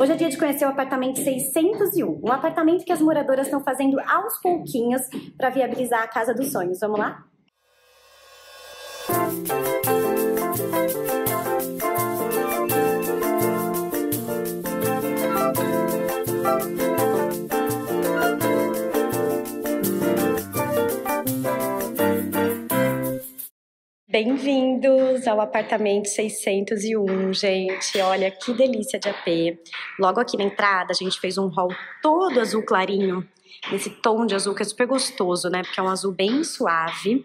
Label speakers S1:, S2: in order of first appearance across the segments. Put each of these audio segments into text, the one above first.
S1: Hoje é dia de conhecer o apartamento 601, um apartamento que as moradoras estão fazendo aos pouquinhos para viabilizar a casa dos sonhos. Vamos lá? bem-vindos ao apartamento 601, gente. Olha que delícia de AP. Logo aqui na entrada, a gente fez um hall todo azul clarinho, nesse tom de azul que é super gostoso, né? Porque é um azul bem suave.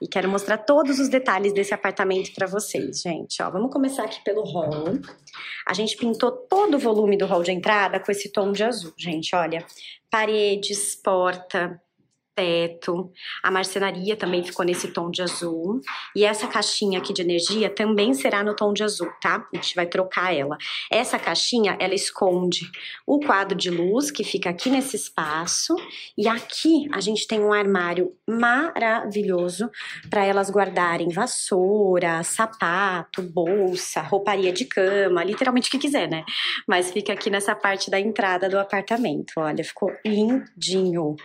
S1: E quero mostrar todos os detalhes desse apartamento para vocês, gente. Ó, vamos começar aqui pelo hall. A gente pintou todo o volume do hall de entrada com esse tom de azul, gente. Olha, paredes, porta, teto. A marcenaria também ficou nesse tom de azul. E essa caixinha aqui de energia também será no tom de azul, tá? A gente vai trocar ela. Essa caixinha, ela esconde o quadro de luz que fica aqui nesse espaço. E aqui a gente tem um armário maravilhoso para elas guardarem vassoura, sapato, bolsa, rouparia de cama, literalmente o que quiser, né? Mas fica aqui nessa parte da entrada do apartamento. Olha, ficou lindinho.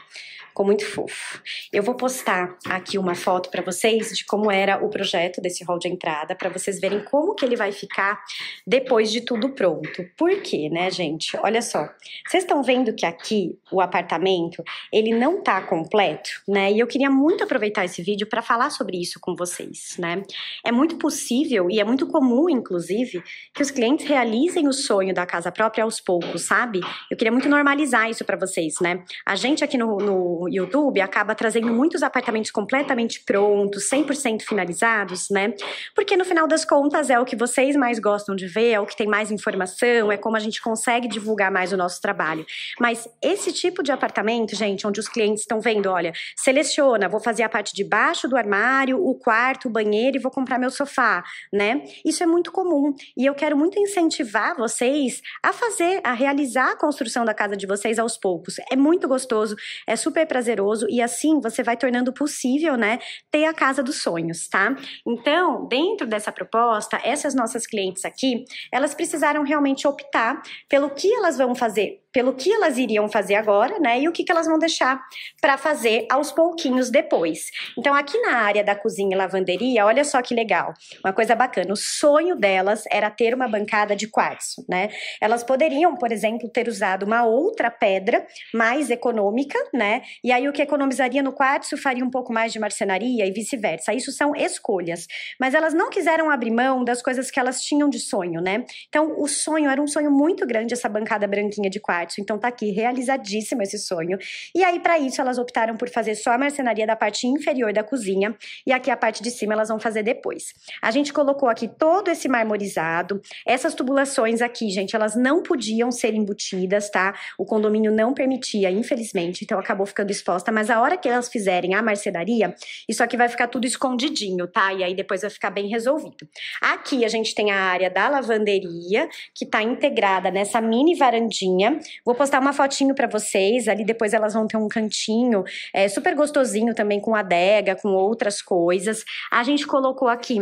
S1: Ficou muito fofo. Eu vou postar aqui uma foto para vocês de como era o projeto desse hall de entrada, para vocês verem como que ele vai ficar depois de tudo pronto. Por quê, né, gente? Olha só. Vocês estão vendo que aqui o apartamento, ele não tá completo, né? E eu queria muito aproveitar esse vídeo para falar sobre isso com vocês, né? É muito possível e é muito comum, inclusive, que os clientes realizem o sonho da casa própria aos poucos, sabe? Eu queria muito normalizar isso para vocês, né? A gente aqui no, no YouTube acaba trazendo muitos apartamentos completamente prontos, 100% finalizados, né? Porque no final das contas é o que vocês mais gostam de ver, é o que tem mais informação, é como a gente consegue divulgar mais o nosso trabalho. Mas esse tipo de apartamento, gente, onde os clientes estão vendo, olha, seleciona, vou fazer a parte de baixo do armário, o quarto, o banheiro e vou comprar meu sofá, né? Isso é muito comum e eu quero muito incentivar vocês a fazer, a realizar a construção da casa de vocês aos poucos. É muito gostoso, é super prazeroso e assim você vai tornando possível, né, ter a casa dos sonhos, tá? Então, dentro dessa proposta, essas nossas clientes aqui, elas precisaram realmente optar pelo que elas vão fazer pelo que elas iriam fazer agora, né? E o que, que elas vão deixar para fazer aos pouquinhos depois. Então, aqui na área da cozinha e lavanderia, olha só que legal, uma coisa bacana. O sonho delas era ter uma bancada de quartzo, né? Elas poderiam, por exemplo, ter usado uma outra pedra mais econômica, né? E aí o que economizaria no quartzo faria um pouco mais de marcenaria e vice-versa. Isso são escolhas. Mas elas não quiseram abrir mão das coisas que elas tinham de sonho, né? Então, o sonho era um sonho muito grande essa bancada branquinha de quartzo então tá aqui realizadíssimo esse sonho. E aí para isso elas optaram por fazer só a marcenaria da parte inferior da cozinha e aqui a parte de cima elas vão fazer depois. A gente colocou aqui todo esse marmorizado. Essas tubulações aqui, gente, elas não podiam ser embutidas, tá? O condomínio não permitia, infelizmente, então acabou ficando exposta, mas a hora que elas fizerem a marcenaria, isso aqui vai ficar tudo escondidinho, tá? E aí depois vai ficar bem resolvido. Aqui a gente tem a área da lavanderia, que tá integrada nessa mini varandinha Vou postar uma fotinho para vocês, ali depois elas vão ter um cantinho é, super gostosinho também com adega, com outras coisas. A gente colocou aqui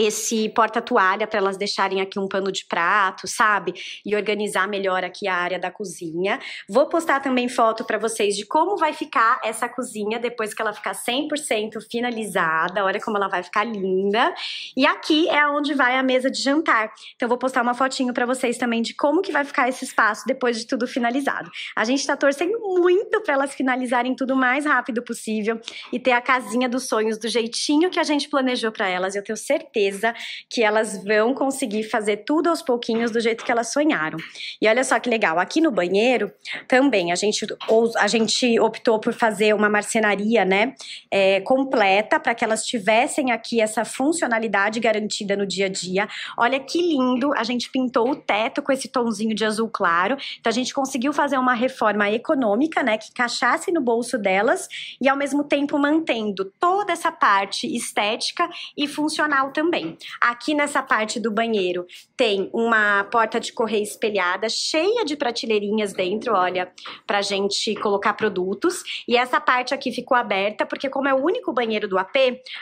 S1: esse porta-toalha para elas deixarem aqui um pano de prato, sabe? E organizar melhor aqui a área da cozinha. Vou postar também foto para vocês de como vai ficar essa cozinha depois que ela ficar 100% finalizada. Olha como ela vai ficar linda. E aqui é onde vai a mesa de jantar. Então vou postar uma fotinho para vocês também de como que vai ficar esse espaço depois de tudo finalizado. A gente tá torcendo muito para elas finalizarem tudo o mais rápido possível e ter a casinha dos sonhos do jeitinho que a gente planejou para elas. Eu tenho certeza que elas vão conseguir fazer tudo aos pouquinhos do jeito que elas sonharam. E olha só que legal, aqui no banheiro também a gente, a gente optou por fazer uma marcenaria, né, é, completa para que elas tivessem aqui essa funcionalidade garantida no dia a dia. Olha que lindo, a gente pintou o teto com esse tonzinho de azul claro. Então a gente conseguiu fazer uma reforma econômica econômica, né, que caixasse no bolso delas e ao mesmo tempo mantendo toda essa parte estética e funcional também. Aqui nessa parte do banheiro tem uma porta de correia espelhada cheia de prateleirinhas dentro, olha, pra gente colocar produtos. E essa parte aqui ficou aberta porque como é o único banheiro do AP,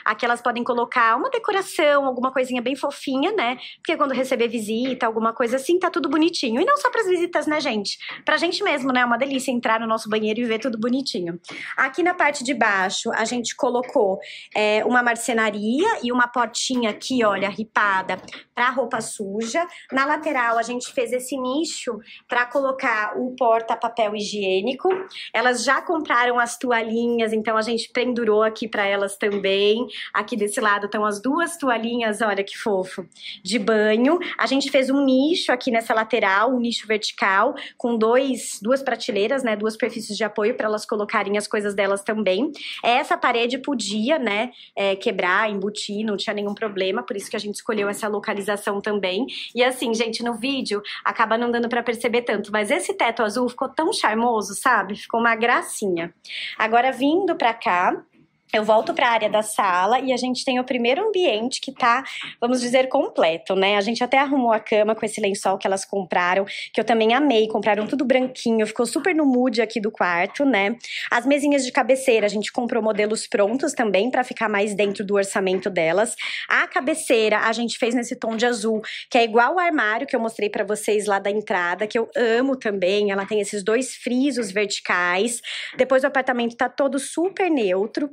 S1: aqui elas podem colocar uma decoração, alguma coisinha bem fofinha, né? Porque quando receber visita, alguma coisa assim, tá tudo bonitinho. E não só para as visitas, né, gente? Pra gente mesmo, né? É uma delícia entrar no nosso banheiro e ver tudo bonitinho. Aqui na parte de baixo, a gente colocou é, uma marcenaria e uma portinha aqui, olha, ripada, para roupa suja. Na lateral, a gente fez esse nicho para colocar o porta-papel higiênico. Elas já compraram as toalhinhas, então a gente pendurou aqui para elas também. Aqui desse lado estão as duas toalhinhas, olha que fofo, de banho. A gente fez um nicho aqui nessa lateral, um nicho vertical, com dois, duas prateleiras, né? Duas superfícies de apoio para elas colocarem as coisas delas também. Essa parede podia, né, é, quebrar, embutir, não tinha nenhum problema, por isso que a gente escolheu essa localização também. E assim, gente, no vídeo acaba não dando para perceber tanto, mas esse teto azul ficou tão charmoso, sabe? Ficou uma gracinha. Agora vindo para cá, eu volto para a área da sala e a gente tem o primeiro ambiente que tá, vamos dizer, completo, né? A gente até arrumou a cama com esse lençol que elas compraram, que eu também amei, compraram tudo branquinho, ficou super no mood aqui do quarto, né? As mesinhas de cabeceira, a gente comprou modelos prontos também para ficar mais dentro do orçamento delas. A cabeceira a gente fez nesse tom de azul, que é igual o armário que eu mostrei para vocês lá da entrada, que eu amo também. Ela tem esses dois frisos verticais. Depois o apartamento tá todo super neutro.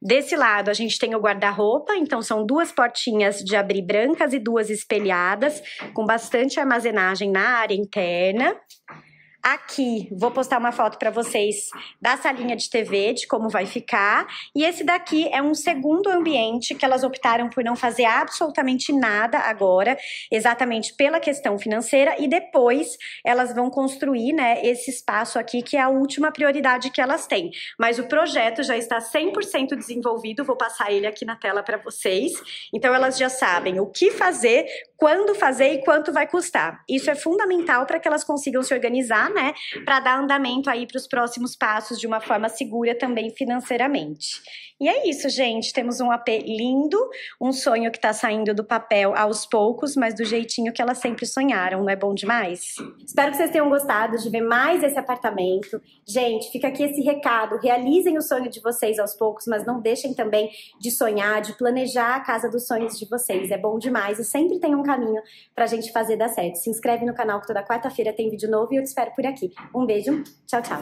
S1: Desse lado, a gente tem o guarda-roupa, então são duas portinhas de abrir brancas e duas espelhadas, com bastante armazenagem na área interna. Aqui, vou postar uma foto para vocês da salinha de TV, de como vai ficar. E esse daqui é um segundo ambiente que elas optaram por não fazer absolutamente nada agora, exatamente pela questão financeira. E depois elas vão construir né, esse espaço aqui, que é a última prioridade que elas têm. Mas o projeto já está 100% desenvolvido, vou passar ele aqui na tela para vocês. Então elas já sabem o que fazer, quando fazer e quanto vai custar. Isso é fundamental para que elas consigam se organizar, né? Para dar andamento aí para os próximos passos de uma forma segura também financeiramente. E é isso, gente. Temos um AP lindo, um sonho que está saindo do papel aos poucos, mas do jeitinho que elas sempre sonharam, não é bom demais? Espero que vocês tenham gostado de ver mais esse apartamento. Gente, fica aqui esse recado: realizem o sonho de vocês aos poucos, mas não deixem também de sonhar, de planejar a casa dos sonhos de vocês. É bom demais e sempre tem um caminho pra gente fazer dar certo. Se inscreve no canal que toda quarta-feira tem vídeo novo e eu te espero por aqui. Um beijo, tchau, tchau.